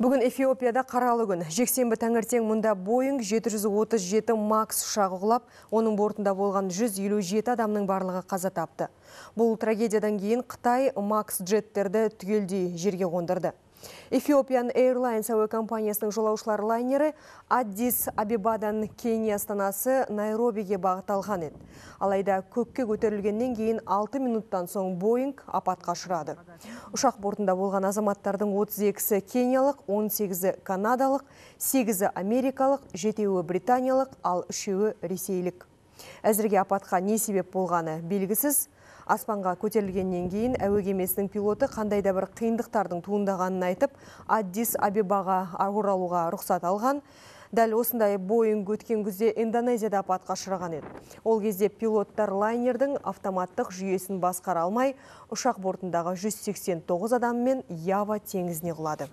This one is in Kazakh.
Бүгін Эфиопияда қаралы күн. Жексенбі таңертең мұнда Боинг 737 Макс ұшағы оның бортында болған 157 адамның барлығы қаза тапты. Бұл трагедиядан кейін Қытай Макс джеттерді түгелдей жерге қондырды. Эфиопиан Airlines әуе компаниясының жолаушылар лайнері Аддис Абибадан Кения астанасы Найробиге алған еді. Алайда көкке көтерілгеннен кейін 6 минуттан соң Боинг апатқа шырады. Ұшақ бортында болған азаматтардың 32-сі кениялық, 18-і канадалық, 8-і америкалық, 7 7-і британиялық, ал 3 3-і ресейлік. Әзірге апатқа не себеп болғаны белгісіз. Аспанға көтерілгеннен кейін әуе пилоты қандай да бір қиындықтардың туындағанын айтып, Аддис Абебаға оралуға рұқсат алған. Дәл осындай бойын өткен күзде Индонезияда апатқа ұшыраған еді. Ол кезде пилоттар лайнердің автоматтық жүйесін басқара алмай, ұшақ бортындағы 189 адаммен Ява теңізіне құлады.